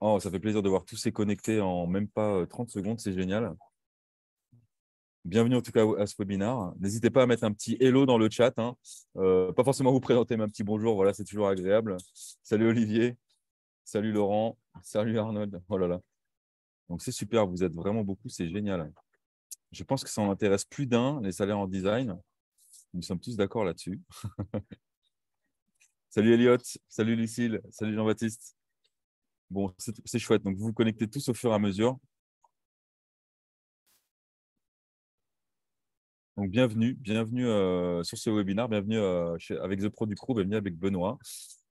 Oh, ça fait plaisir de voir tous ces connectés en même pas 30 euh, secondes, c'est génial. Bienvenue en tout cas à ce webinar. N'hésitez pas à mettre un petit hello dans le chat. Hein. Euh, pas forcément vous présenter, mais un petit bonjour, voilà, c'est toujours agréable. Salut Olivier, salut Laurent, salut Arnold. Oh là là. Donc c'est super, vous êtes vraiment beaucoup, c'est génial. Je pense que ça en intéresse plus d'un, les salaires en design. Nous sommes tous d'accord là-dessus. salut Elliot, salut Lucille, salut Jean-Baptiste. Bon, c'est chouette. Donc, vous vous connectez tous au fur et à mesure. Donc, bienvenue, bienvenue euh, sur ce webinaire, bienvenue euh, avec The Product bienvenue avec Benoît.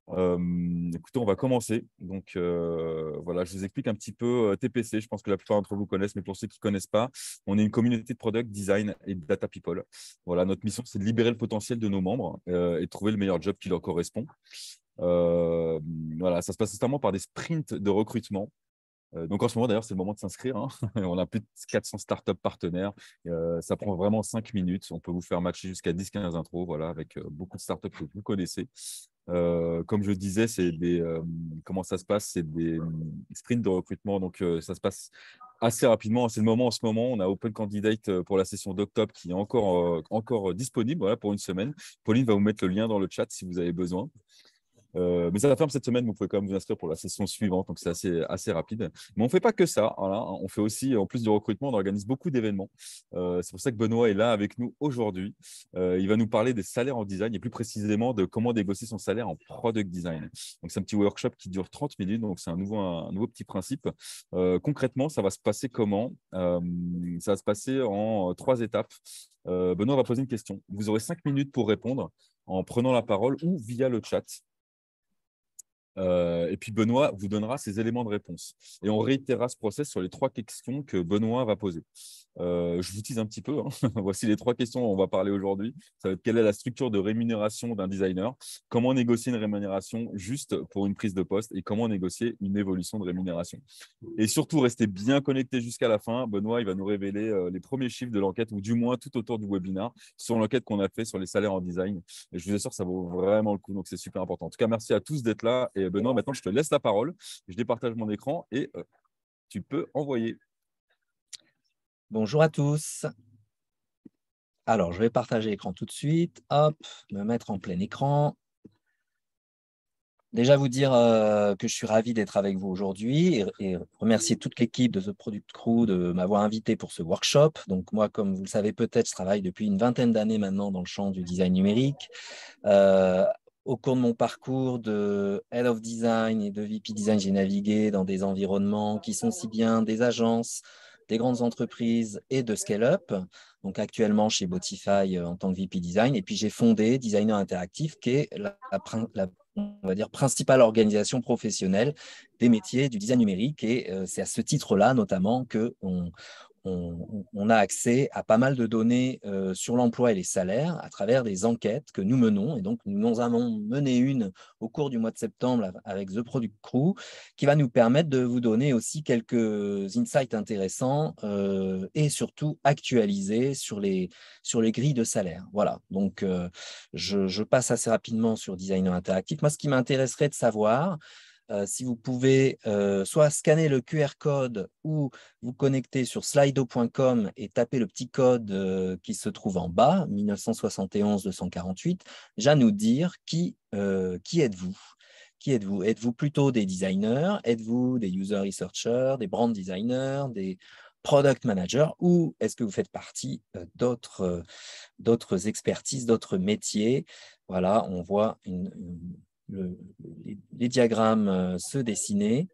Euh, écoutez, on va commencer. Donc, voilà, je vous explique un petit peu TPC. Je pense que la plupart d'entre vous connaissent, mais pour ceux qui ne connaissent pas, on est une communauté de product design et data people. Voilà, notre mission, c'est de libérer le potentiel de nos membres et trouver le meilleur job qui leur correspond. Euh, voilà, ça se passe notamment par des sprints de recrutement. Euh, donc en ce moment, d'ailleurs, c'est le moment de s'inscrire. Hein. on a plus de 400 startups partenaires. Euh, ça prend vraiment 5 minutes. On peut vous faire matcher jusqu'à 10-15 intros voilà, avec beaucoup de startups que vous connaissez. comme je disais, c'est des, comment ça se passe C'est des sprints de recrutement. Donc ça se passe assez rapidement. C'est le moment en ce moment. On a Open Candidate pour la session d'octobre qui est encore, encore disponible voilà, pour une semaine. Pauline va vous mettre le lien dans le chat si vous avez besoin. Euh, mais ça ferme cette semaine, vous pouvez quand même vous inscrire pour la session suivante, donc c'est assez, assez rapide. Mais on ne fait pas que ça, on fait aussi, en plus du recrutement, on organise beaucoup d'événements. Euh, c'est pour ça que Benoît est là avec nous aujourd'hui. Euh, il va nous parler des salaires en design et plus précisément de comment négocier son salaire en product design. Donc c'est un petit workshop qui dure 30 minutes, donc c'est un nouveau, un nouveau petit principe. concrètement, ça va se passer comment Ça va se passer en trois étapes. Benoît va poser une question. Vous aurez cinq minutes pour répondre en prenant la parole ou via le chat. Euh, et puis Benoît vous donnera ses éléments de réponse. Et on réitérera ce process sur les trois questions que Benoît va poser. Euh, je vous tease un petit peu. Hein. Voici les trois questions dont on va parler aujourd'hui. Ça va être quelle est la structure de rémunération d'un designer, comment négocier une rémunération juste pour une prise de poste et comment négocier une évolution de rémunération. Et surtout, restez bien connectés jusqu'à la fin. Benoît, il va nous révéler euh, les premiers chiffres de l'enquête ou du moins tout autour du webinar sur l'enquête qu'on a fait sur les salaires en design. Et je vous assure, ça vaut vraiment le coup. Donc, c'est super important. En tout cas, merci à tous d'être là et euh, Benoît, maintenant, je te laisse la parole. Je départage mon écran et euh, tu peux envoyer. Bonjour à tous. Alors, je vais partager l'écran tout de suite. Hop, me mettre en plein écran. Déjà vous dire euh, que je suis ravi d'être avec vous aujourd'hui et, remercier toute l'équipe de The Product Crew de m'avoir invité pour ce workshop. Donc moi, comme vous le savez peut-être, je travaille depuis une vingtaine d'années maintenant dans le champ du design numérique au cours de mon parcours de Head of Design et de VP Design, j'ai navigué dans des environnements qui sont si bien des agences, des grandes entreprises et de scale-up. Donc actuellement chez Botify euh, en tant que VP Design. Et puis j'ai fondé Designer Interactif, qui est la, on va dire, principale organisation professionnelle des métiers du design numérique. Et euh, c'est à ce titre-là, notamment, qu'on on, a accès à pas mal de données euh, sur l'emploi et les salaires à travers des enquêtes que nous menons. Et donc, nous en avons mené une au cours du mois de septembre avec The Product Crew, qui va nous permettre de vous donner aussi quelques insights intéressants euh, et surtout actualisés sur les, sur les grilles de salaire. Voilà, donc euh, je, passe assez rapidement sur Designer Interactive. Moi, ce qui m'intéresserait de savoir, euh, si vous pouvez euh, soit scanner le QR code ou vous connecter sur slido.com et taper le petit code euh, qui se trouve en bas, 1971-248, déjà nous dire qui, qui êtes-vous qui êtes-vous Êtes-vous plutôt des designers Êtes-vous des user researchers, des brand designers, des product managers ou est-ce que vous faites partie d'autres expertises, d'autres métiers Voilà, on voit une, les, diagrammes euh, se dessiner.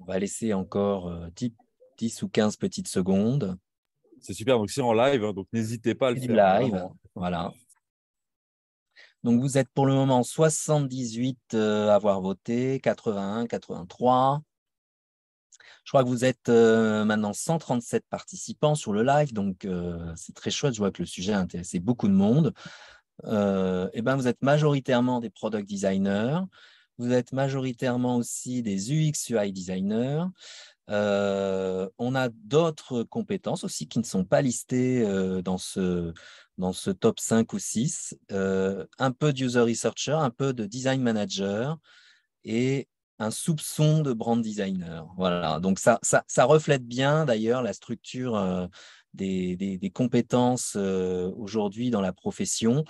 On va laisser encore 10, euh, 10 ou 15 petites secondes. C'est super, donc c'est en live, hein, donc n'hésitez pas à le faire. Live, voilà. Donc vous êtes pour le moment 78 euh, à avoir voté, 81, 83. Je crois que vous êtes maintenant 137 participants sur le live, donc c'est très chouette. Je vois que le sujet a intéressé beaucoup de monde. Euh, eh ben, vous êtes majoritairement des product designers, vous êtes majoritairement aussi des UX UI designers. Euh, on a d'autres compétences aussi qui ne sont pas listées euh, dans, ce, dans ce top 5 ou 6. un peu d'user researcher, un peu de design manager et un soupçon de brand designer. Voilà, donc ça, ça, ça reflète bien d'ailleurs la structure des, des, des compétences euh, aujourd'hui dans la profession,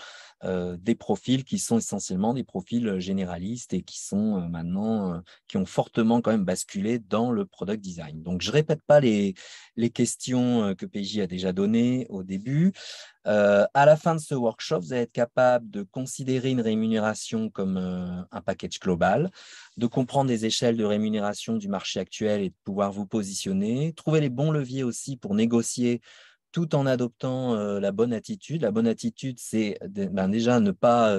euh, des profils qui sont essentiellement des profils généralistes et qui sont euh, maintenant, qui ont fortement quand même basculé dans le product design. Donc, je répète pas les, les questions que PJ a déjà données au début. Euh, à la fin de ce workshop, vous allez être capable de considérer une rémunération comme euh, un package global, de comprendre les échelles de rémunération du marché actuel et de pouvoir vous positionner, trouver les bons leviers aussi pour négocier tout en adoptant euh, la bonne attitude. La bonne attitude, c'est ben, déjà euh, ne pas,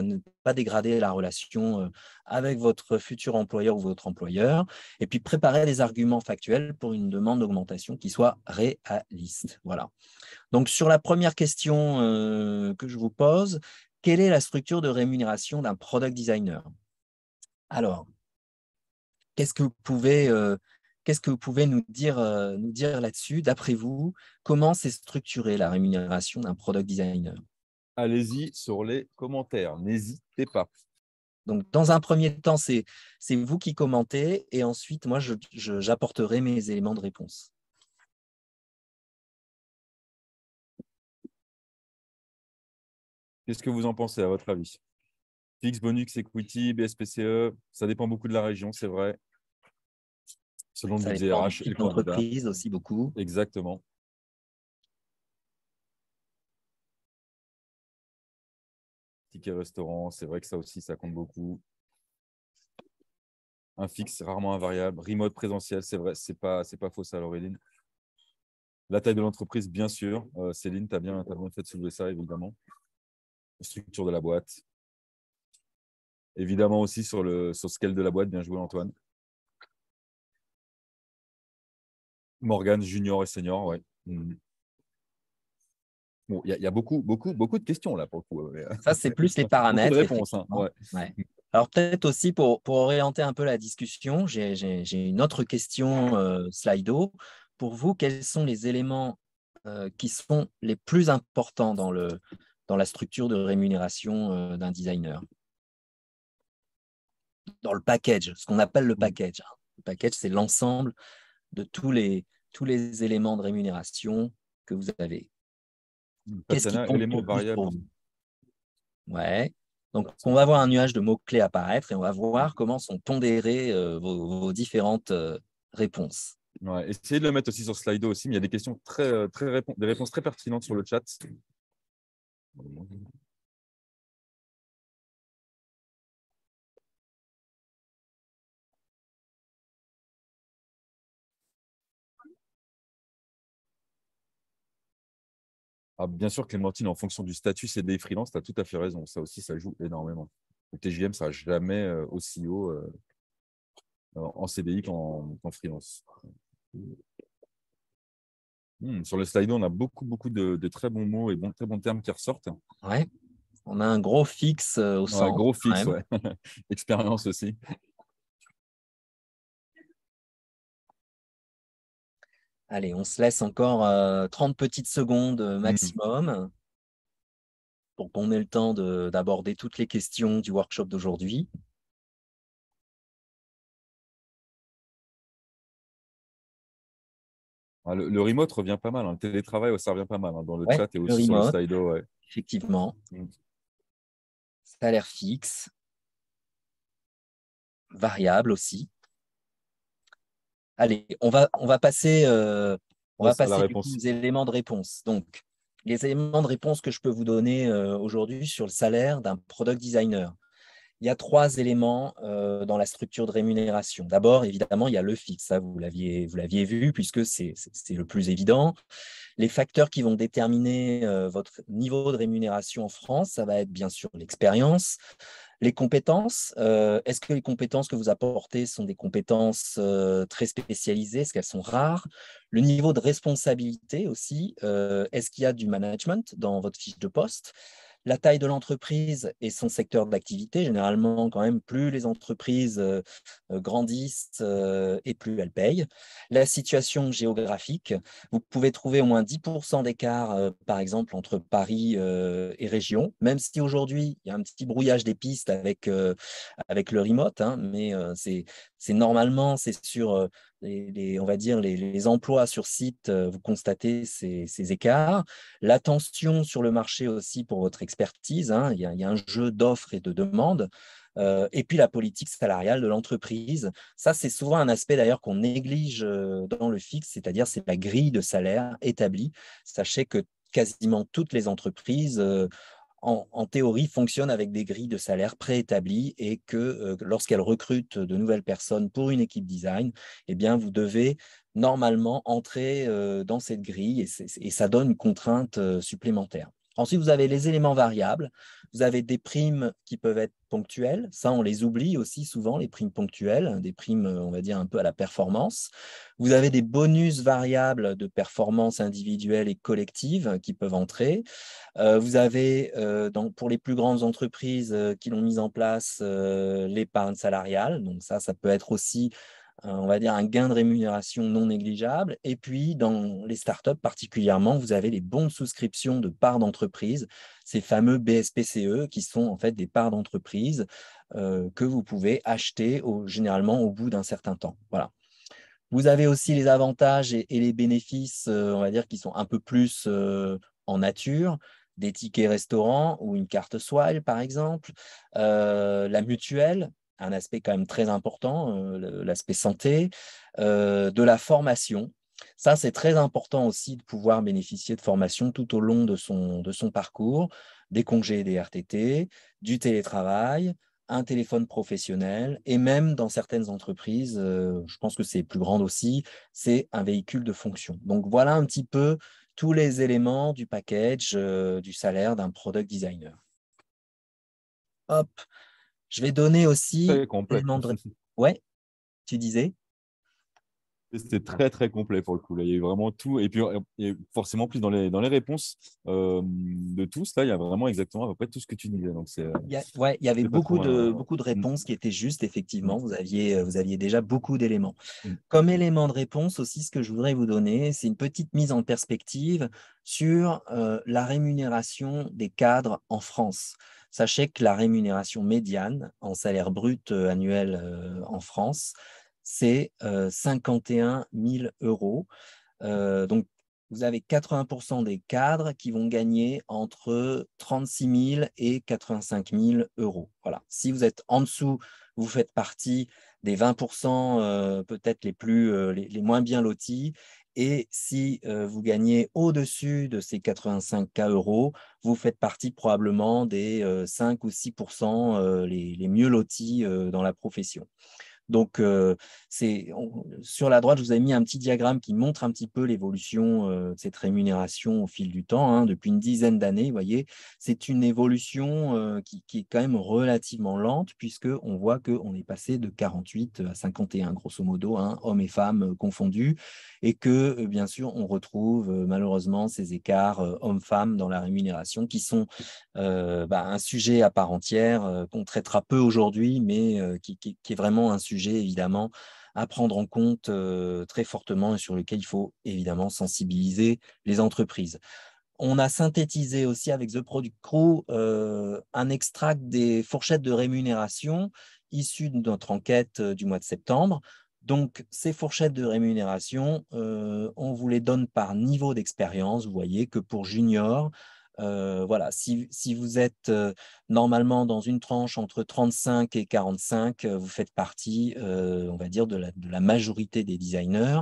dégrader la relation euh, avec votre futur employeur ou votre employeur, et puis préparer les arguments factuels pour une demande d'augmentation qui soit réaliste. Voilà. Donc sur la première question que je vous pose, quelle est la structure de rémunération d'un product designer Alors, qu'est-ce que vous pouvez Qu'est-ce que vous pouvez euh, nous dire, là-dessus, d'après vous Comment s'est structurée la rémunération d'un product designer Allez-y sur les commentaires, n'hésitez pas. Donc, dans un premier temps, c'est vous qui commentez et ensuite, moi, j'apporterai mes éléments de réponse. Qu'est-ce que vous en pensez à votre avis Fix, Bonux, Equity, BSPCE, ça dépend beaucoup de la région, c'est vrai selon le aussi beaucoup. Exactement. Ticket restaurant, c'est vrai que ça aussi, ça compte beaucoup. Un fixe, rarement invariable. Remote présentiel, c'est vrai, c'est pas, pas faux ça, Laureline. La taille de l'entreprise, bien sûr. Euh, Céline, tu as bien, fait de soulever ça, évidemment. structure de la boîte. Évidemment aussi sur le, sur le scale de la boîte, bien joué Antoine. Morgan junior et senior, ouais. Mhm. Bon, il y, a beaucoup, beaucoup, beaucoup de questions là pour coup. Ça, c'est euh, plus les paramètres. Hein, Alors peut-être aussi pour, orienter un peu la discussion, j'ai une autre question euh, Slido. Pour vous, quels sont les éléments euh, qui sont les plus importants dans, le, dans la structure de rémunération d'un designer Dans le package, ce qu'on appelle le mhm. package. Hein. Le package, c'est l'ensemble de tous les, tous les éléments de rémunération que vous avez. Mmh, Qu'est-ce qui compte mots variables Ouais. Donc, on va voir un nuage de mots-clés apparaître et on va voir comment sont pondérées euh, vos, différentes euh, réponses. Ouais, essayez de le mettre aussi sur Slido aussi, mais il y a des questions très, euh, très des réponses très pertinentes sur le chat. Ah, bien sûr, Clémentine, en fonction du statut, c'est des freelances, tu as tout à fait raison. Ça aussi, ça joue énormément. Le TJM, ça n'a jamais euh, aussi haut euh, en CDI qu'en freelance. Hmm, sur le slide, on a beaucoup, beaucoup de, très bons mots et bon, très bons termes qui ressortent. Ouais. On a un gros fixe euh, au centre. un gros fixe, ouais. Expérience aussi. Allez, on se laisse encore 30 euh, petites secondes euh, mmh. maximum pour qu'on ait le temps d'aborder toutes les questions du workshop d'aujourd'hui. Ah, le, remote revient pas mal, hein. le télétravail, ça revient pas mal hein, dans le chat et aussi sur le Slido. Effectivement. Mmh. Salaire fixe, variable aussi. Allez, on va, on va passer, euh, va passer aux éléments de réponse. Donc, les éléments de réponse que je peux vous donner euh, aujourd'hui sur le salaire d'un product designer il y a trois éléments euh, dans la structure de rémunération. D'abord, évidemment, il y a le fixe, ça vous l'aviez, vous l'aviez vu, puisque c'est, le plus évident. Les facteurs qui vont déterminer euh, votre niveau de rémunération en France, ça va être bien sûr l'expérience, les compétences. Euh, est-ce que les compétences que vous apportez sont des compétences très spécialisées Est-ce qu'elles sont rares Le niveau de responsabilité aussi. est-ce qu'il y a du management dans votre fiche de poste la taille de l'entreprise et son secteur d'activité. Généralement, quand même, plus les entreprises euh, euh, grandissent euh, et plus elles payent. La situation géographique, vous pouvez trouver au moins 10% d'écart, par exemple, entre Paris et région, même si aujourd'hui, il y a un petit brouillage des pistes avec, avec le remote, hein, mais c'est normalement, c'est sur les, on va dire les, emplois sur site, euh, vous constatez ces, écarts. L'attention sur le marché aussi pour votre expertise, hein, il, y a, un jeu d'offres et de demandes. Euh, et puis la politique salariale de l'entreprise. Ça, c'est souvent un aspect d'ailleurs qu'on néglige euh, dans le fixe, c'est-à-dire c'est la grille de salaire établie. Sachez que quasiment toutes les entreprises en, théorie, fonctionne avec des grilles de salaire préétablies et que euh, lorsqu'elle recrute de nouvelles personnes pour une équipe design, eh bien, vous devez normalement entrer euh, dans cette grille et ça donne une contrainte euh, supplémentaire. Ensuite, vous avez les éléments variables. Vous avez des primes qui peuvent être ponctuelles. Ça, on les oublie aussi souvent, les primes ponctuelles, hein, des primes, euh, on va dire, un peu à la performance. Vous avez des bonus variables de performance individuelle et collective hein, qui peuvent entrer. Euh, vous avez, euh, pour les plus grandes entreprises qui l'ont mise en place, l'épargne salariale. Donc ça, ça peut être aussi euh, on va dire, un gain de rémunération non négligeable. Et puis, dans les startups particulièrement, vous avez les bons souscriptions de parts d'entreprise, ces fameux BSPCE qui sont en fait des parts d'entreprise euh, que vous pouvez acheter généralement au bout d'un certain temps. Voilà. Vous avez aussi les avantages et, les bénéfices, euh, on va dire, qui sont un peu plus en nature des tickets restaurants ou une carte Swile, par exemple, la mutuelle un aspect quand même très important, euh, l'aspect santé, euh, de la formation. Ça, c'est très important aussi de pouvoir bénéficier de formation tout au long de son, de son parcours, des congés et des RTT, du télétravail, un téléphone professionnel et même dans certaines entreprises, euh, je pense que c'est plus grande aussi, c'est un véhicule de fonction. Donc voilà un petit peu tous les éléments du package du salaire d'un product designer. Hop, je vais donner aussi l'élément. de de... Ouais, tu disais c'était très très complet pour le coup. il y a eu vraiment tout. Et puis euh, forcément, plus dans les, dans les réponses euh, de tous, là, il y a vraiment exactement à peu près tout ce que tu disais. Donc, euh, il, y avait beaucoup de, beaucoup mm. de réponses qui étaient justes, effectivement. Mm. Vous aviez, vous aviez déjà beaucoup d'éléments. Mm. Comme élément de réponse aussi, ce que je voudrais vous donner, c'est une petite mise en perspective sur la rémunération des cadres en France. Sachez que la rémunération médiane en salaire brut euh, annuel euh, en France, c'est 51 euh, 000 euros. donc, vous avez 80% des cadres qui vont gagner entre 36 000 et 85 000 euros. Voilà. Si vous êtes en dessous, vous faites partie des 20% peut-être les, moins bien lotis. Et si vous gagnez au-dessus de ces 85K euros, vous faites partie probablement des 5 ou 6 les, mieux lotis dans la profession. Donc, euh, c'est sur la droite, je vous ai mis un petit diagramme qui montre un petit peu l'évolution de euh, cette rémunération au fil du temps, hein, depuis une dizaine d'années. Vous voyez, c'est une évolution euh, qui, est quand même relativement lente, puisqu'on voit qu'on est passé de 48 à 51, grosso modo, hein, hommes et femmes confondus, et que, bien sûr, on retrouve malheureusement ces écarts hommes-femmes dans la rémunération qui sont bah, un sujet à part entière, qu'on traitera peu aujourd'hui, mais qui est vraiment un sujet évidemment à prendre en compte euh, très fortement et sur lequel il faut évidemment sensibiliser les entreprises. On a synthétisé aussi avec The Product Crew euh, un extract des fourchettes de rémunération issues de notre enquête euh, du mois de septembre. Donc, ces fourchettes de rémunération, on vous les donne par niveau d'expérience. Vous voyez que pour junior, euh, voilà, si, vous êtes euh, normalement dans une tranche entre 35 et 45, euh, vous faites partie, on va dire, de la, majorité des designers.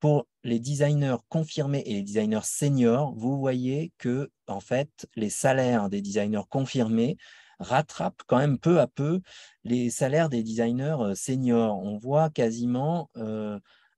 Pour les designers confirmés et les designers seniors, vous voyez que en fait, les salaires des designers confirmés rattrapent quand même peu à peu les salaires des designers seniors. On voit quasiment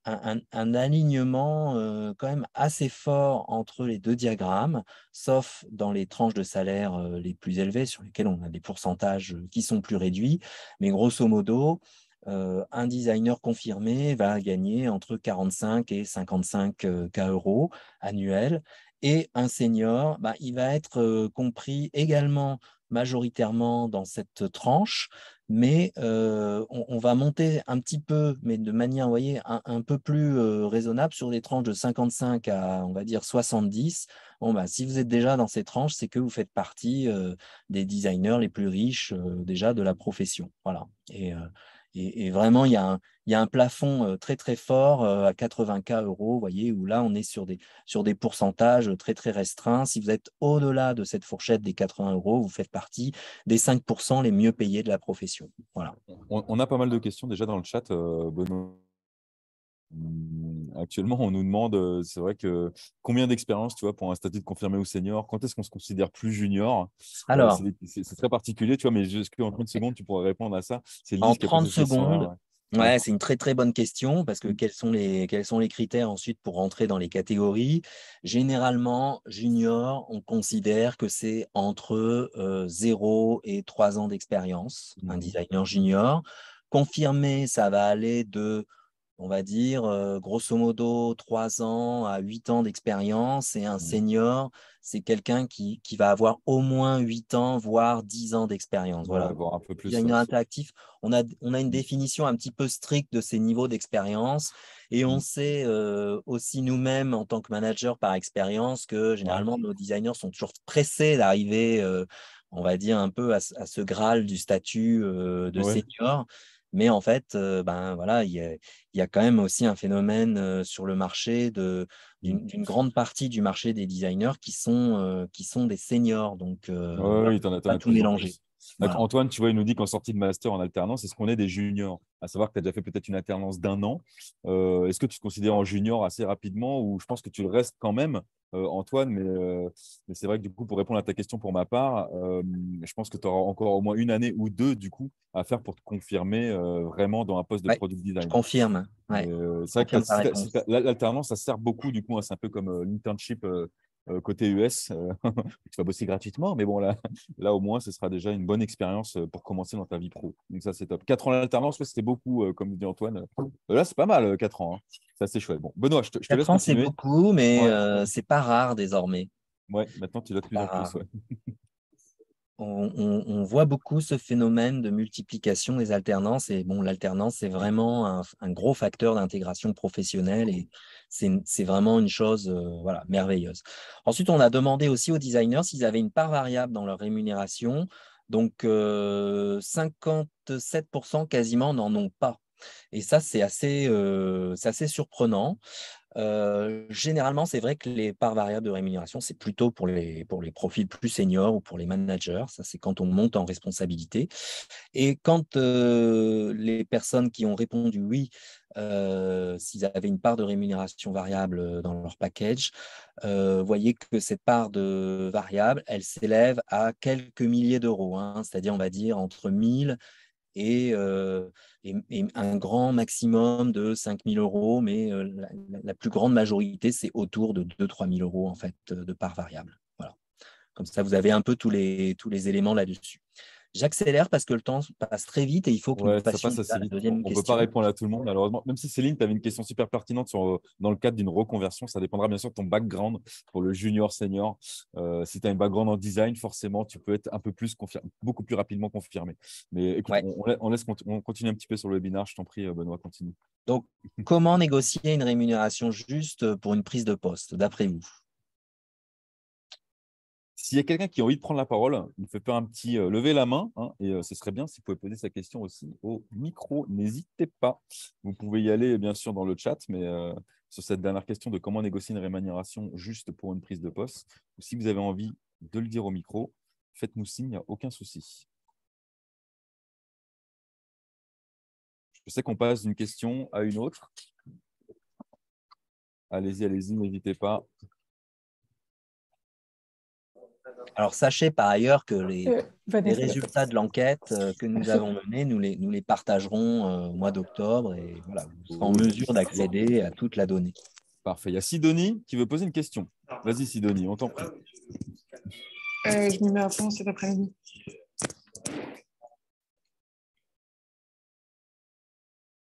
un, alignement euh, quand même assez fort entre les deux diagrammes, sauf dans les tranches de salaire euh, les plus élevées sur lesquelles on a des pourcentages euh, qui sont plus réduits. Mais grosso modo, un designer confirmé va gagner entre 45 et 55 k euros annuels, et un senior, bah, il va être euh, compris également majoritairement dans cette tranche, mais euh, on, va monter un petit peu, mais de manière, voyez, un, peu plus euh, raisonnable sur les tranches de 55 à, on va dire, 70. Bon, bah, si vous êtes déjà dans ces tranches, c'est que vous faites partie des designers les plus riches déjà de la profession. Voilà. Et, et, vraiment, il y, a un, plafond euh, très très fort euh, à 80K euros, vous voyez, où là, on est sur des, sur des pourcentages très très restreints. Si vous êtes au-delà de cette fourchette des 80 euros, vous faites partie des 5% les mieux payés de la profession. Voilà. On, on, a pas mal de questions déjà dans le chat, euh, Benoît. Mmh, actuellement, on nous demande, euh, c'est vrai que combien d'expérience, tu vois, pour un statut de confirmé ou senior Quand est-ce qu'on se considère plus junior euh, Alors, c'est très particulier, tu vois, mais est-ce qu'en 30 secondes, tu pourrais répondre à ça En 30 secondes, ouais. c'est une très très bonne question parce que mmh. quels sont les, quels sont les critères ensuite pour rentrer dans les catégories Généralement, junior, on considère que c'est entre 0 euh, et 3 ans d'expérience, un mmh. designer junior. Confirmé, ça va aller de on va dire, euh, grosso modo, 3 ans à 8 ans d'expérience. Et un mmh. senior, c'est quelqu'un qui, va avoir au moins 8 ans, voire 10 ans d'expérience. Voilà. un peu plus. interactif, on a, on a une mmh. définition un petit peu stricte de ces niveaux d'expérience. Et on mmh. sait euh, aussi nous-mêmes, en tant que manager par expérience, que généralement, nos designers sont toujours pressés d'arriver, euh, on va dire, un peu à, ce Graal du statut de senior. Mais en fait, euh, ben voilà, il y, a, quand même aussi un phénomène euh, sur le marché d'une, grande partie du marché des designers qui sont, euh, qui sont des seniors. Donc, oui, pas tout mélangé. Antoine, tu vois, il nous dit qu'en sortie de master en alternance, est-ce qu'on est des juniors À savoir que tu as déjà fait peut-être une alternance d'un an. Euh, est-ce que tu te considères en junior assez rapidement ou je pense que tu le restes quand même, euh, Antoine euh, Mais, c'est vrai que du coup, pour répondre à ta question pour ma part, je pense que tu auras encore au moins une année ou deux du coup à faire pour te confirmer vraiment dans un poste de product design. Je confirme. c'est vrai que l'alternance, ça sert beaucoup du coup. Hein, c'est un peu comme l'internship euh, côté US, euh, tu vas bosser gratuitement, mais bon, là, là au moins, ce sera déjà une bonne expérience euh, pour commencer dans ta vie pro. Donc ça, c'est top. 4 ans d'alternance, c'était beaucoup, comme dit Antoine. Là, c'est pas mal, 4 ans. Ça, hein. c'est chouette. Bon, Benoît, je te, ans, c'est beaucoup, mais c'est pas rare désormais. Ouais, maintenant, tu l'as plus en plus. on, voit beaucoup ce phénomène de multiplication des alternances. Et bon, l'alternance, c'est vraiment un, gros facteur d'intégration professionnelle et c'est vraiment une chose euh, voilà, merveilleuse. Ensuite, on a demandé aussi aux designers s'ils avaient une part variable dans leur rémunération. Donc, 57% euh, quasiment n'en ont pas. Et ça, c'est assez, euh, assez surprenant. Euh, généralement, c'est vrai que les parts variables de rémunération, c'est plutôt pour les, pour les profils plus seniors ou pour les managers. Ça, c'est quand on monte en responsabilité. Et quand euh, les personnes qui ont répondu oui, euh, s'ils avaient une part de rémunération variable dans leur package, voyez que cette part de variable, elle s'élève à quelques milliers d'euros. Hein. c'est-à-dire, on va dire, entre 1000 euh, et, un grand maximum de 5 000 euros, mais euh, la, plus grande majorité, c'est autour de 2-3 000 euros en fait, de part variable. Comme ça, vous avez un peu tous les éléments là-dessus. J'accélère parce que le temps passe très vite et il faut que nous. passe assez vite. On ne peut pas répondre à tout le monde, malheureusement. Même si Céline, tu avais une question super pertinente euh, dans le cadre d'une reconversion. Ça dépendra bien sûr de ton background pour le junior, senior. Euh, si tu as un background en design, forcément, tu peux être un peu plus confirmé, beaucoup plus rapidement confirmé. Mais écoute, on, laisse, on continue un petit peu sur le webinaire. Je t'en prie, euh, Benoît, continue. Donc, comment négocier une rémunération juste pour une prise de poste, d'après vous s'il y a quelqu'un qui a envie de prendre la parole, il ne fait pas un petit euh, lever la main, hein, et euh, ce serait bien si vous pouvez poser sa question aussi au micro. N'hésitez pas. Vous pouvez y aller, bien sûr, dans le chat, mais euh, sur cette dernière question de comment négocier une rémunération juste pour une prise de poste, ou si vous avez envie de le dire au micro, faites-nous signe, il n'y a aucun souci. Je sais qu'on passe d'une question à une autre. Allez-y, allez-y, n'hésitez pas. Alors, sachez par ailleurs que les, euh, résultats de l'enquête euh, que nous avons menée, nous les, nous les partagerons euh, au mois d'octobre et voilà, vous serez en mesure d'accéder à toute la donnée. Parfait. Il y a Sidonie qui veut poser une question. Vas-y, Sidonie, on t'en prie. je m'y mets à fond cet après-midi.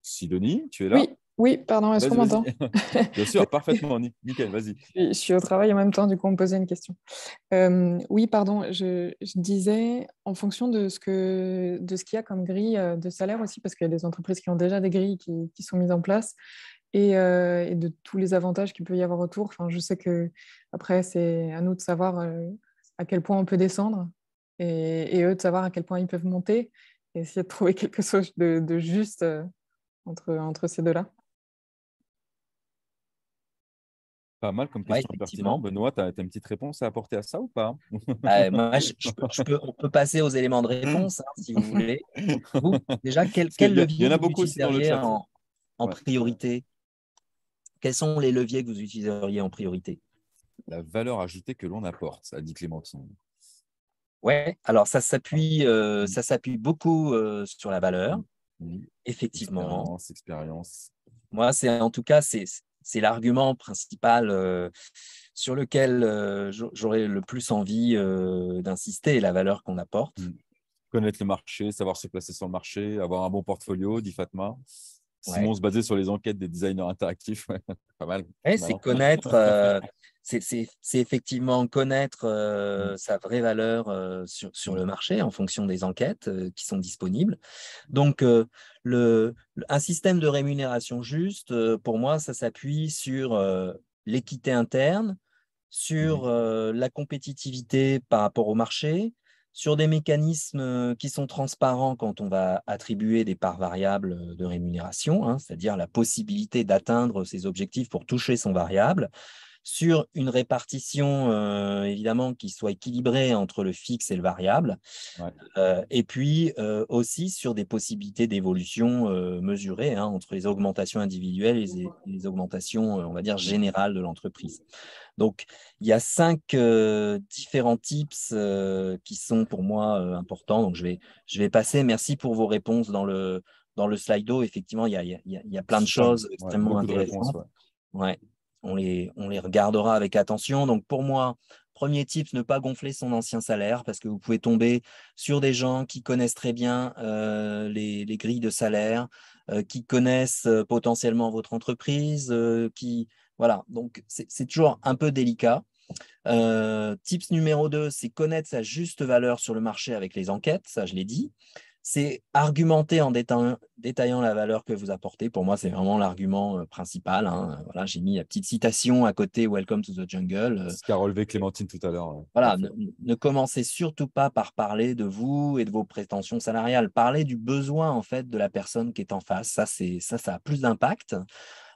Sidonie, tu es là oui, pardon, est-ce qu'on m'entend Bien sûr, parfaitement, nickel, vas-y. Je, suis au travail en même temps, du coup, on me posait une question. Euh, oui, pardon, je, disais, en fonction de ce qu'il y a comme grille euh, de salaire aussi, parce qu'il y a des entreprises qui ont déjà des grilles qui, sont mises en place, euh, et, de tous les avantages qu'il peut y avoir autour. Enfin, je sais que après, c'est à nous de savoir à quel point on peut descendre, et, eux de savoir à quel point ils peuvent monter, et essayer de trouver quelque chose de, de juste entre, entre ces deux-là. Pas mal comme question pertinente. Benoît, tu as, une petite réponse à apporter à ça ou pas bah, Moi, on peut passer aux éléments de réponse, hein, si vous voulez. déjà, quel, leviers en a beaucoup vous en, priorité Quels sont les leviers que vous utiliseriez en priorité La valeur ajoutée que l'on apporte, a dit Clémentine. Oui, alors ça s'appuie euh, s'appuie beaucoup euh, sur la valeur, effectivement. Expérience, expérience. Moi, c'est en tout cas, c'est c'est l'argument principal euh, sur lequel euh, j'aurais le plus envie euh, d'insister, la valeur qu'on apporte. Mm. Connaître le marché, savoir se placer sur le marché, avoir un bon portfolio, dit Fatma on se basait sur les enquêtes des designers interactifs, pas mal. Eh, c'est connaître, euh, c'est effectivement connaître euh, mm. sa vraie valeur euh, sur, le mm. marché en fonction des enquêtes qui sont disponibles. Donc, le, un système de rémunération juste, pour moi, ça s'appuie sur l'équité interne, sur mm. la compétitivité par rapport au marché, sur des mécanismes euh, qui sont transparents quand on va attribuer des parts variables euh, de rémunération, hein, c'est-à-dire la possibilité d'atteindre ses objectifs pour toucher son variable, sur une répartition euh, évidemment qui soit équilibrée entre le fixe et le variable, euh, et puis euh, aussi sur des possibilités d'évolution mesurées hein, entre les augmentations individuelles et les, augmentations, on va dire, générales de l'entreprise. Donc, il y a cinq différents types qui sont pour moi importants. Donc, je vais, je vais passer. Merci pour vos réponses dans le, dans le slido. Effectivement, il y a, plein de choses extrêmement intéressantes on les, regardera avec attention. Donc pour moi, Premier tips, ne pas gonfler son ancien salaire parce que vous pouvez tomber sur des gens qui connaissent très bien euh, les, grilles de salaire, euh, qui connaissent euh, potentiellement votre entreprise, qui voilà. Donc c'est toujours un peu délicat. tips numéro 2, c'est connaître sa juste valeur sur le marché avec les enquêtes, ça je l'ai dit c'est argumenter en détaillant, la valeur que vous apportez. Pour moi, c'est vraiment l'argument euh, principal. Hein. Voilà, j'ai mis la petite citation à côté Welcome to the jungle. Euh. Ce qu'a relevé Clémentine tout à l'heure. Hein. Voilà, ne, commencez surtout pas par parler de vous et de vos prétentions salariales. Parlez du besoin en fait de la personne qui est en face. Ça, c'est ça, ça a plus d'impact.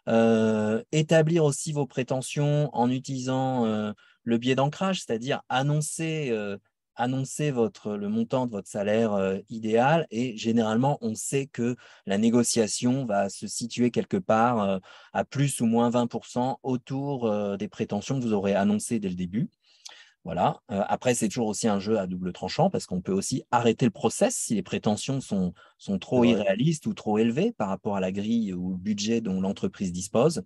Euh, établir aussi vos prétentions en utilisant le biais d'ancrage, c'est-à-dire annoncer annoncer votre, le montant de votre salaire euh, idéal et généralement, on sait que la négociation va se situer quelque part euh, à plus ou moins 20% autour euh, des prétentions que vous aurez annoncées dès le début. Voilà. après, c'est toujours aussi un jeu à double tranchant parce qu'on peut aussi arrêter le process si les prétentions sont, sont trop irréalistes ou trop élevées par rapport à la grille ou le budget dont l'entreprise dispose.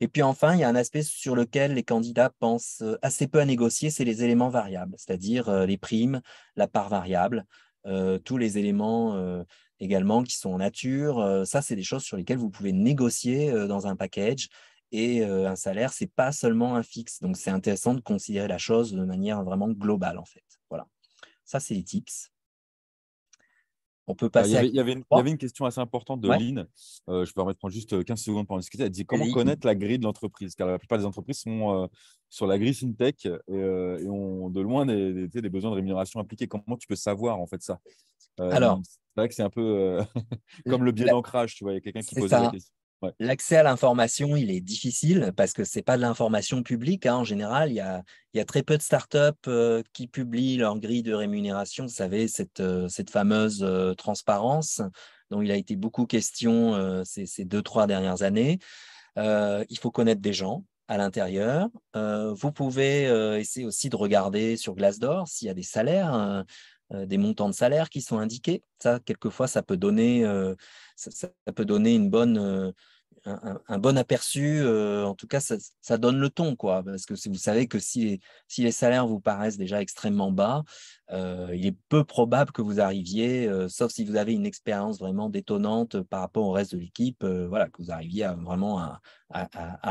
Et puis enfin, il y a un aspect sur lequel les candidats pensent euh, assez peu à négocier, c'est les éléments variables, c'est-à-dire euh, les primes, la part variable, euh, tous les éléments également qui sont en nature. ça, c'est des choses sur lesquelles vous pouvez négocier dans un package. Et un salaire, c'est pas seulement un fixe. Donc, c'est intéressant de considérer la chose de manière vraiment globale, en fait. Voilà. Ça, c'est les tips. On peut bah, passer. il, y avait, une, il y, avait, une, question assez importante de Lynn. Euh, je peux remettre prendre juste 15 euh, secondes pour en discuter. Elle dit comment connaître la grille de l'entreprise Car la plupart des entreprises sont euh, sur la grille fintech et, ont de loin des, besoins de rémunération impliqués, Comment tu peux savoir en fait ça Alors, c'est vrai que c'est un peu comme le biais d'ancrage. Tu vois, il y a quelqu'un qui pose la question. L'accès à l'information, il est difficile parce que ce n'est pas de l'information publique. Hein, en général, il y, a, très peu de startups euh, qui publient leur grille de rémunération. Vous savez, cette, euh, fameuse euh, transparence dont il a été beaucoup question ces, ces, deux, trois dernières années. il faut connaître des gens à l'intérieur. vous pouvez essayer aussi de regarder sur Glassdoor s'il y a des salaires. Hein. Euh, des montants de salaire qui sont indiqués. Ça, quelquefois, ça peut donner, euh, ça, peut donner une bonne, euh, un, bon aperçu. en tout cas, ça, donne le ton, quoi. Parce que vous savez que si les, salaires vous paraissent déjà extrêmement bas, il est peu probable que vous arriviez, sauf si vous avez une expérience vraiment détonnante par rapport au reste de l'équipe, voilà, que vous arriviez vraiment à, à,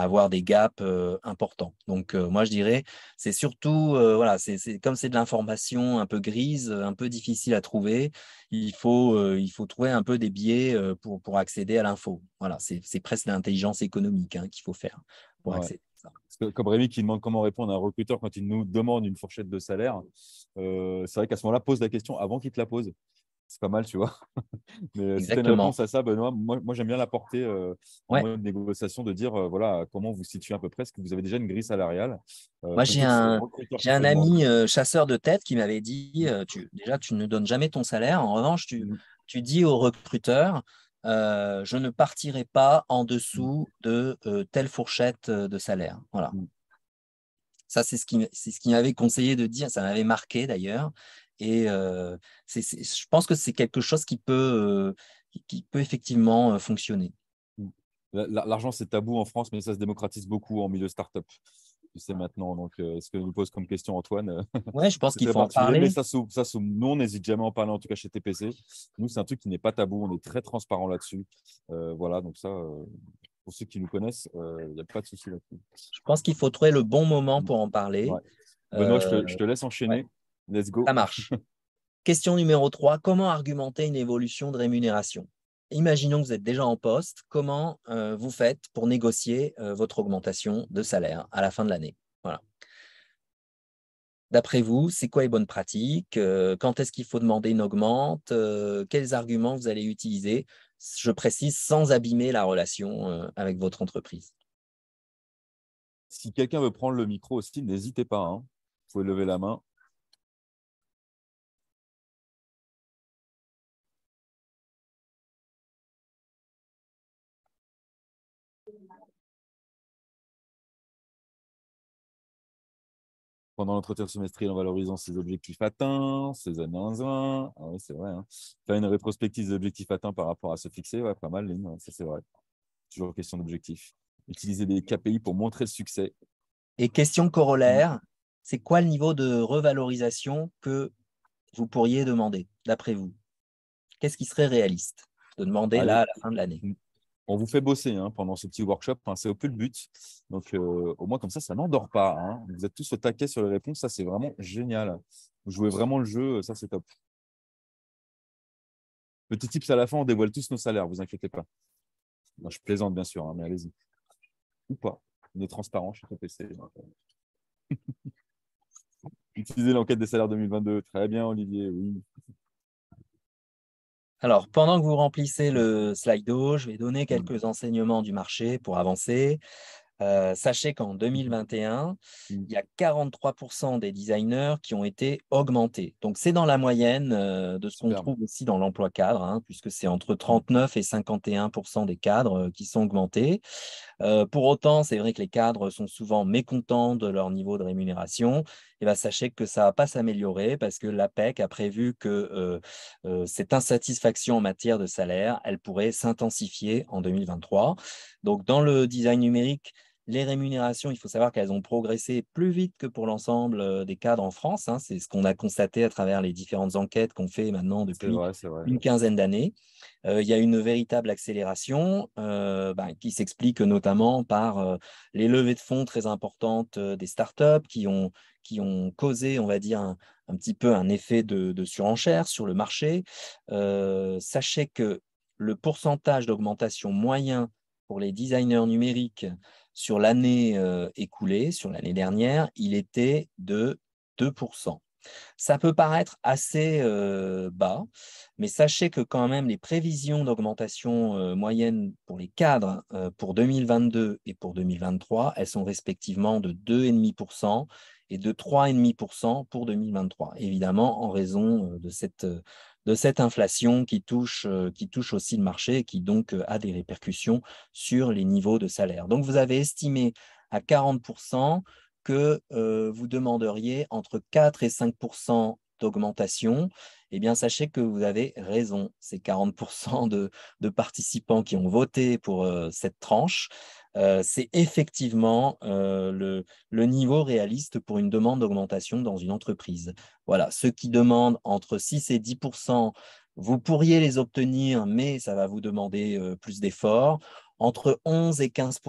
avoir des gaps euh, importants. Donc euh, moi je dirais c'est surtout euh, voilà c'est comme c'est de l'information un peu grise, un peu difficile à trouver, il faut il faut trouver un peu des biais pour pour accéder à l'info. Voilà c'est presque l'intelligence économique hein, qu'il faut faire pour accéder. À ça. Comme Rémi qui demande comment répondre à un recruteur quand il nous demande une fourchette de salaire, c'est vrai qu'à ce moment-là, pose la question avant qu'il te la pose c'est pas mal, tu vois. Mais euh, une réponse à ça, Benoît, moi, j'aime bien la portée euh, en négociation de dire euh, voilà comment vous situez à peu près, est-ce que vous avez déjà une grille salariale Moi j'ai un, ami chasseur de tête qui m'avait dit déjà tu ne donnes jamais ton salaire, en revanche tu, mmh. dis au recruteur je ne partirai pas en mmh. dessous de telle fourchette de salaire. Voilà. Mmh. Ça, c'est ce qu'il ce qui m'avait conseillé de dire. Ça m'avait marqué d'ailleurs. Et euh, je pense que c'est quelque chose qui peut, euh, qui peut effectivement euh, fonctionner. Mmh. L'argent, c'est tabou en France, mais ça se démocratise beaucoup en milieu startup. Tu sais maintenant, donc ce que nous pose comme question Antoine. Ouais, je pense qu'il faut en parler. Mais ça, nous, on n'hésite jamais à en parler, en tout cas chez TPC. Nous, c'est un truc qui n'est pas tabou, on est très transparent là-dessus. voilà, donc ça, pour ceux qui nous connaissent, il n'y a pas de souci là-dessus. Je pense qu'il faut trouver le bon moment mmh. pour en parler. Ouais. Benoît, je te, laisse enchaîner. Let's go. Ça marche. Question numéro 3. Comment argumenter une évolution de rémunération Imaginons que vous êtes déjà en poste. Comment euh, vous faites pour négocier euh, votre augmentation de salaire à la fin de l'année Voilà. D'après vous, c'est quoi les bonnes pratiques euh, Quand est-ce qu'il faut demander une augmente Quels arguments vous allez utiliser Je précise sans abîmer la relation avec votre entreprise. Si quelqu'un veut prendre le micro aussi, n'hésitez pas. Hein. Vous pouvez lever la main. pendant l'entretien semestriel en valorisant ses objectifs atteints, ses années en ah oui, c'est vrai. Hein. Faire une rétrospective des objectifs atteints par rapport à se fixer, ouais, pas mal, hein, ça c'est vrai. Toujours question d'objectif. Utiliser des KPI pour montrer le succès. Et question corollaire, c'est quoi le niveau de revalorisation que vous pourriez demander, d'après vous Qu'est-ce qui serait réaliste de demander là à la fin de l'année on vous fait bosser hein, pendant ce petit workshop. Hein, c'est au plus le but. Donc, euh, au moins, comme ça, ça n'endort pas. Hein. Vous êtes tous au taquet sur les réponses. Ça, c'est vraiment génial. Vous jouez vraiment le jeu. Euh, ça, c'est top. Petit tips à la fin, on dévoile tous nos salaires. Vous inquiétez pas. je plaisante, bien sûr, mais allez-y. Ou pas. On est transparent chez TPC. Utilisez l'enquête des salaires 2022. Très bien, Olivier. Oui. Alors, pendant que vous remplissez le Slido, je vais donner mmh. quelques enseignements du marché pour avancer. Euh, sachez qu'en 2021, mmh. il y a 43% des designers qui ont été augmentés. Donc, c'est dans la moyenne euh, de ce qu'on trouve aussi dans l'emploi cadre, hein, puisque c'est entre 39 mmh. et 51% des cadres euh, qui sont augmentés. pour autant, c'est vrai que les cadres sont souvent mécontents de leur niveau de rémunération eh ben, sachez que ça ne va pas s'améliorer parce que l'APEC a prévu que euh, euh, cette insatisfaction en matière de salaire, elle pourrait s'intensifier en 2023. Donc, dans le design numérique, les rémunérations, il faut savoir qu'elles ont progressé plus vite que pour l'ensemble euh, des cadres en France. Hein. C'est ce qu'on a constaté à travers les différentes enquêtes qu'on fait maintenant depuis une quinzaine d'années. Euh, il y a une véritable accélération euh, bah, qui s'explique notamment par euh, les levées de fonds très importantes des startups qui ont, qui ont causé, on va dire, un, petit peu un effet de, surenchère sur le marché. sachez que le pourcentage d'augmentation moyen pour les designers numériques sur l'année écoulée, sur l'année dernière, il était de 2%. Ça peut paraître assez euh, bas, mais sachez que quand même les prévisions d'augmentation euh, moyenne pour les cadres euh, pour 2022 et pour 2023, elles sont respectivement de 2,5% et de 3,5% pour 2023, évidemment en raison de cette, inflation qui touche, qui touche aussi le marché et qui donc a des répercussions sur les niveaux de salaire. Donc vous avez estimé à 40% que euh, vous demanderiez entre 4 et 5 d'augmentation, eh bien, sachez que vous avez raison. C'est 40% de, participants qui ont voté pour euh, cette tranche. Euh, c'est effectivement le, le, niveau réaliste pour une demande d'augmentation dans une entreprise. Voilà, ceux qui demandent entre 6 et 10%, vous pourriez les obtenir, mais ça va vous demander plus d'efforts entre 11 et 15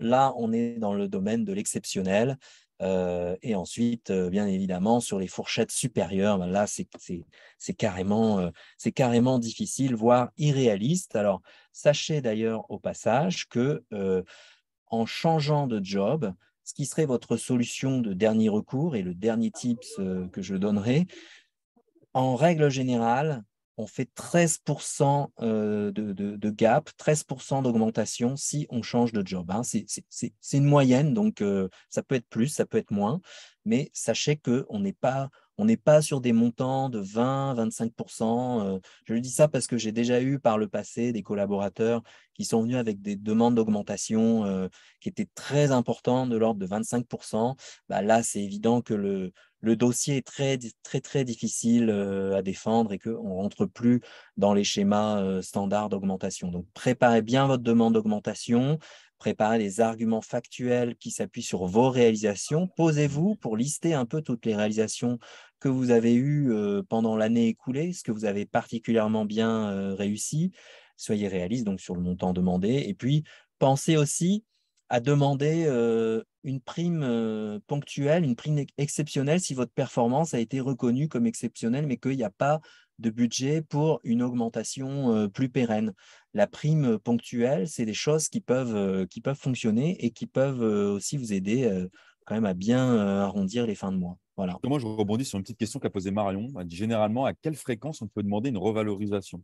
Là, on est dans le domaine de l'exceptionnel. Euh, et ensuite, euh, bien évidemment, sur les fourchettes supérieures, ben là, c'est carrément, euh, carrément difficile, voire irréaliste. Alors, sachez d'ailleurs au passage que en changeant de job, ce qui serait votre solution de dernier recours et le dernier tips que je donnerai, en règle générale, on fait 13% euh, de, gap, 13% d'augmentation si on change de job. Hein. C'est une moyenne, donc euh, ça peut être plus, ça peut être moins, mais sachez qu'on n'est pas on n'est pas sur des montants de 20-25%. Euh. je le dis ça parce que j'ai déjà eu par le passé des collaborateurs qui sont venus avec des demandes d'augmentation qui étaient très importantes, de l'ordre de 25%. Bah, là, c'est évident que le, le dossier est très, très, très difficile euh, à défendre et qu'on ne rentre plus dans les schémas euh, standards d'augmentation. Donc, préparez bien votre demande d'augmentation, préparez les arguments factuels qui s'appuient sur vos réalisations. Posez-vous pour lister un peu toutes les réalisations que vous avez eues euh, pendant l'année écoulée, ce que vous avez particulièrement bien réussi. Soyez réaliste donc sur le montant demandé. Et puis, pensez aussi à demander euh, une prime euh, ponctuelle, une prime exceptionnelle si votre performance a été reconnue comme exceptionnelle, mais qu'il n'y a pas de budget pour une augmentation euh, plus pérenne. La prime ponctuelle, c'est des choses qui peuvent, qui peuvent fonctionner et qui peuvent aussi vous aider quand même à bien arrondir les fins de mois. Voilà. Moi, je rebondis sur une petite question qu'a posée Marion. Elle dit généralement à quelle fréquence on peut demander une revalorisation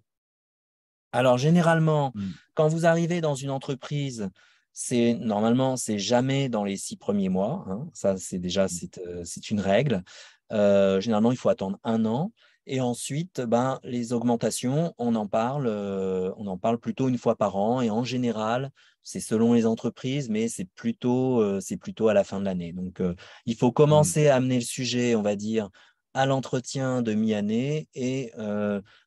Alors, généralement, hmm. quand vous arrivez dans une entreprise c'est normalement, c'est jamais dans les six premiers mois. Hein. Ça, c'est déjà mmh. euh, c'est, une règle. Euh, généralement, il faut attendre un an. Et ensuite, ben, les augmentations, on en parle, euh, on en parle plutôt une fois par an. Et en général, c'est selon les entreprises, mais c'est plutôt, c'est plutôt à la fin de l'année. Donc, il faut mmh. commencer à amener le sujet, on va dire, à l'entretien de mi-année et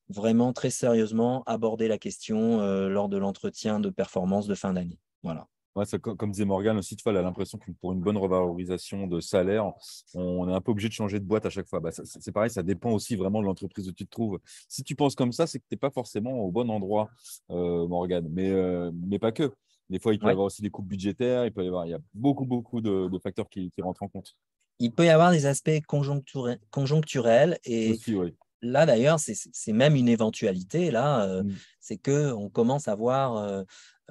vraiment très sérieusement aborder la question lors de l'entretien de performance de fin d'année. Voilà comme disait Morgane aussi, tu as elle a l'impression que pour une bonne revalorisation de salaire, on est un peu obligé de changer de boîte à chaque fois. Bah, c'est pareil, ça dépend aussi vraiment de l'entreprise où tu te trouves. Si tu penses comme ça, c'est que tu n'es pas forcément au bon endroit, euh, Morgane, mais, euh, mais pas que. Des fois, il peut y avoir aussi des coupes budgétaires, il peut y avoir il y a beaucoup, beaucoup de, facteurs qui, rentrent en compte. Il peut y avoir des aspects conjoncturels, conjoncturels et là d'ailleurs, c'est même une éventualité. Là, euh, mm. c'est que on commence à voir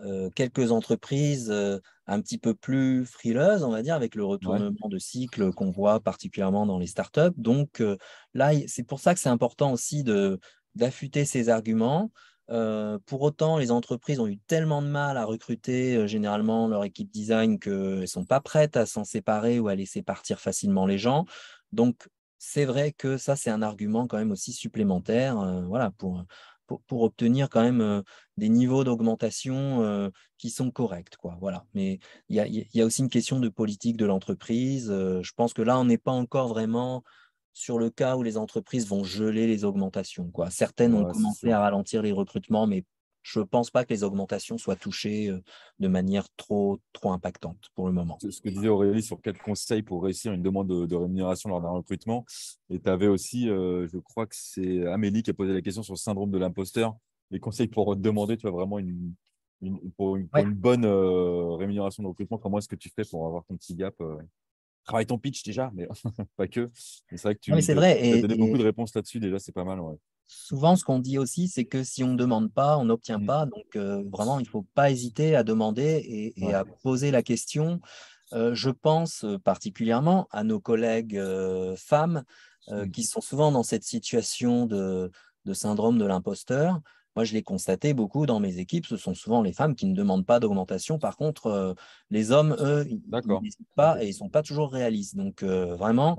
euh, quelques entreprises euh, un petit peu plus frileuses, on va dire, avec le retournement de cycle qu'on voit particulièrement dans les startups. Donc euh, là, c'est pour ça que c'est important aussi d'affûter ces arguments. pour autant, les entreprises ont eu tellement de mal à recruter généralement leur équipe design qu'elles ne sont pas prêtes à s'en séparer ou à laisser partir facilement les gens. Donc, c'est vrai que ça, c'est un argument quand même aussi supplémentaire voilà, pour, pour, obtenir quand même euh, des niveaux d'augmentation euh, qui sont corrects. Quoi. Voilà. Mais il y a, aussi une question de politique de l'entreprise. Euh, je pense que là, on n'est pas encore vraiment sur le cas où les entreprises vont geler les augmentations. Quoi. Certaines ont commencé à ralentir les recrutements, mais je ne pense pas que les augmentations soient touchées euh, de manière trop, trop impactante pour le moment. C'est Ce que disait Aurélie sur quatre conseils pour réussir une demande de, rémunération lors d'un recrutement. Et tu avais aussi, euh, je crois que c'est Amélie qui a posé la question sur le syndrome de l'imposteur. Les conseils pour demander, tu as vraiment une, pour, une, bonne euh, rémunération de recrutement, comment est-ce que tu fais pour avoir ton petit gap travaille ton pitch déjà, mais pas que. C'est vrai que tu as donné beaucoup de réponses là-dessus, déjà, c'est pas mal. Ouais souvent, ce qu'on dit aussi, c'est que si on ne demande pas, on n'obtient mmh. pas. Donc, euh, vraiment, il ne faut pas hésiter à demander et, à poser la question. Euh, je pense euh, particulièrement à nos collègues femmes mmh. qui sont souvent dans cette situation de, syndrome de l'imposteur. Moi, je l'ai constaté beaucoup dans mes équipes, ce sont souvent les femmes qui ne demandent pas d'augmentation. Par contre, les hommes, eux, ils n'hésitent pas et ils ne sont pas toujours réalistes. Donc, vraiment,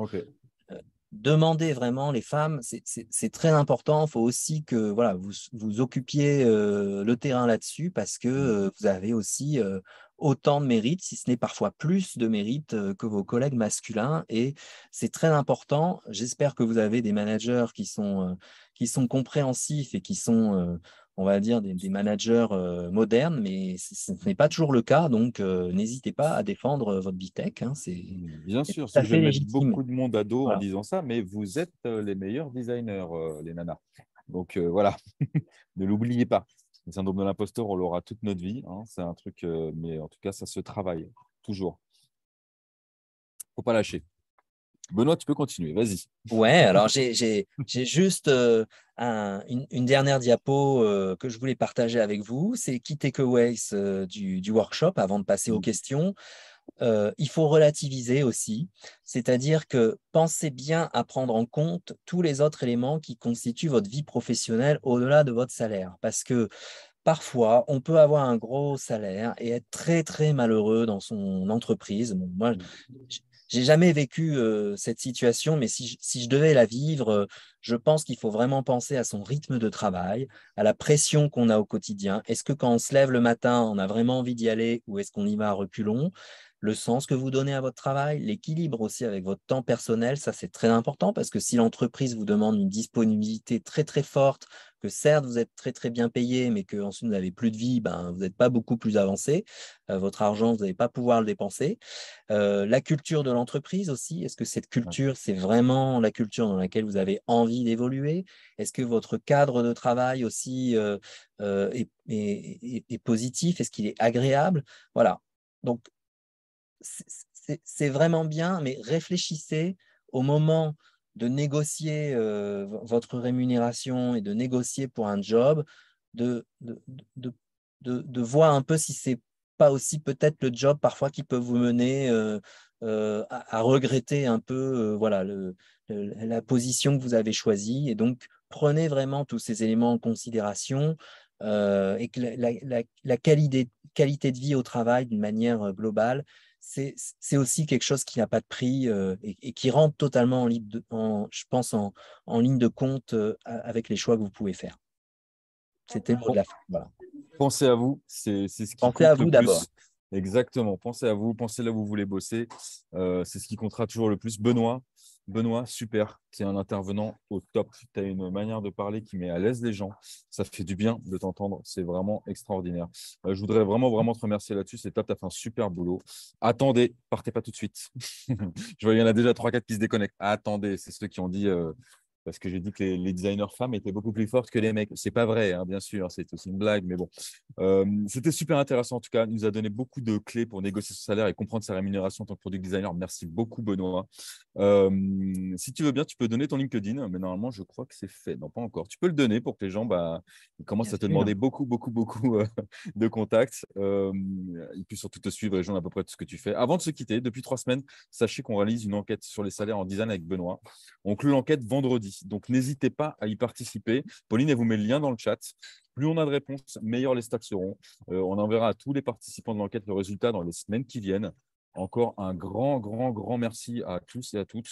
demandez vraiment les femmes, c'est très important. Il faut aussi que voilà, vous, vous occupiez euh, le terrain là-dessus parce que mmh. euh, vous avez aussi euh, autant de mérite, si ce n'est parfois plus de mérite que vos collègues masculins. Et c'est très important. J'espère que vous avez des managers qui sont, qui sont compréhensifs et qui sont on va dire, des, managers euh, modernes, mais ce n'est pas toujours le cas. Donc, euh, n'hésitez pas à défendre euh, votre bitech hein, c'est mmh, Bien sûr, je mets beaucoup de monde à dos en disant ça, mais vous êtes les meilleurs designers, les nanas. Donc, voilà, ne l'oubliez pas. Le syndrome de l'imposteur, on l'aura toute notre vie. Hein, c'est un truc, mais en tout cas, ça se travaille toujours. faut pas lâcher. Benoît, tu peux continuer, vas-y. Ouais, alors j'ai juste une, dernière diapo euh, que je voulais partager avec vous. C'est Key Takeaways euh, du, du, workshop avant de passer aux mm. questions. Euh, il faut relativiser aussi, c'est-à-dire que pensez bien à prendre en compte tous les autres éléments qui constituent votre vie professionnelle au-delà de votre salaire, parce que parfois, on peut avoir un gros salaire et être très, très malheureux dans son entreprise. moi, mm. J'ai jamais vécu cette situation, mais si je, devais la vivre, je pense qu'il faut vraiment penser à son rythme de travail, à la pression qu'on a au quotidien. Est-ce que quand on se lève le matin, on a vraiment envie d'y aller ou est-ce qu'on y va à reculons le sens que vous donnez à votre travail, l'équilibre aussi avec votre temps personnel, ça c'est très important parce que si l'entreprise vous demande une disponibilité très très forte, que certes vous êtes très très bien payé, mais que ensuite vous n'avez plus de vie, ben, vous n'êtes pas beaucoup plus avancé. Euh, votre argent, vous n'allez pas pouvoir le dépenser. Euh, la culture de l'entreprise aussi, est-ce que cette culture, c'est vraiment la culture dans laquelle vous avez envie d'évoluer Est-ce que votre cadre de travail aussi euh, est, est positif Est-ce qu'il est agréable Voilà. Donc c'est vraiment bien, mais réfléchissez au moment de négocier euh, votre rémunération et de négocier pour un job, de, voir un peu si ce c'est pas aussi peut-être le job parfois qui peut vous mener euh, euh, à, regretter un peu voilà la position que vous avez choisie. Et donc, prenez vraiment tous ces éléments en considération et la, qualité de vie au travail d'une manière globale c'est aussi quelque chose qui n'a pas de prix euh, et, qui rentre totalement, en, ligne de, je pense, en, ligne de compte euh, avec les choix que vous pouvez faire. C'était le mot de la fin. Pensez à vous, c'est ce qui Pensez à vous d'abord. Exactement, pensez à vous, pensez là où vous voulez bosser. Euh, c'est ce qui comptera toujours le plus. Benoît, Benoît, super, tu es un intervenant au top. Tu as une manière de parler qui met à l'aise les gens. Ça fait du bien de t'entendre. C'est vraiment extraordinaire. Euh, je voudrais vraiment, vraiment te remercier là-dessus. C'est top, tu as fait un super boulot. Attendez, partez pas tout de suite. je vois, il y en a déjà 3-4 qui se déconnectent. Attendez, c'est ceux qui ont dit euh, parce que j'ai dit que les, designers femmes étaient beaucoup plus fortes que les mecs. C'est pas vrai, hein, bien sûr, c'est aussi une blague, mais bon. Euh, c'était super intéressant en tout cas. Il nous a donné beaucoup de clés pour négocier son salaire et comprendre sa rémunération en tant que product designer. Merci beaucoup, Benoît. Euh, si tu veux bien, tu peux donner ton LinkedIn, mais normalement, je crois que c'est fait. Non, pas encore. Tu peux le donner pour que les gens bah, commencent à te demander beaucoup, beaucoup, beaucoup euh, de contacts. ils puissent surtout te suivre et gens, à peu près tout ce que tu fais. Avant de se quitter, depuis trois semaines, sachez qu'on réalise une enquête sur les salaires en design avec Benoît. On clôt l'enquête vendredi. Donc n'hésitez pas à y participer. Pauline, elle vous met le lien dans le chat. Plus on a de réponses, meilleurs les stats seront. Euh, on enverra à tous les participants de l'enquête le résultat dans les semaines qui viennent. Encore un grand, grand, grand merci à tous et à toutes.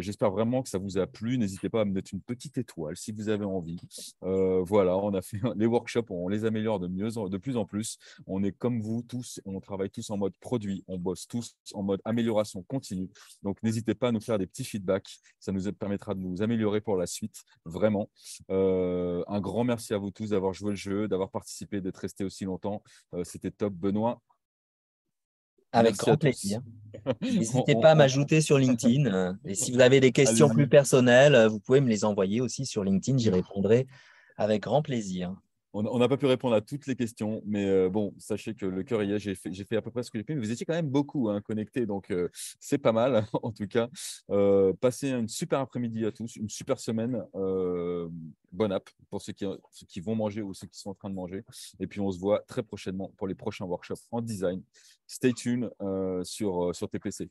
J'espère vraiment que ça vous a plu. N'hésitez pas à me mettre une petite étoile si vous avez envie. voilà, on a fait les workshops, on les améliore de, mieux de plus en plus. On est comme vous tous, on travaille tous en mode produit, on bosse tous en mode amélioration continue. Donc n'hésitez pas à nous faire des petits feedbacks, ça nous permettra de nous améliorer pour la suite, vraiment. un grand merci à vous tous d'avoir joué le jeu, d'avoir participé, d'être resté aussi longtemps. C'était top, Benoît. Avec grand plaisir. N'hésitez pas à m'ajouter sur LinkedIn. Et si vous avez des questions plus personnelles, vous pouvez me les envoyer aussi sur LinkedIn. J'y répondrai avec grand plaisir on n'a pas pu répondre à toutes les questions, mais euh, bon, sachez que le cœur y est. J'ai fait, à peu près ce que j'ai pu, mais vous étiez quand même beaucoup hein, connectés, donc euh, c'est pas mal en tout cas. Euh, passez une super après-midi à tous, une super semaine. Bon app pour ceux qui, qui, vont manger ou ceux qui sont en train de manger. Et puis on se voit très prochainement pour les prochains workshops en design. Stay tuned sur, sur TPC.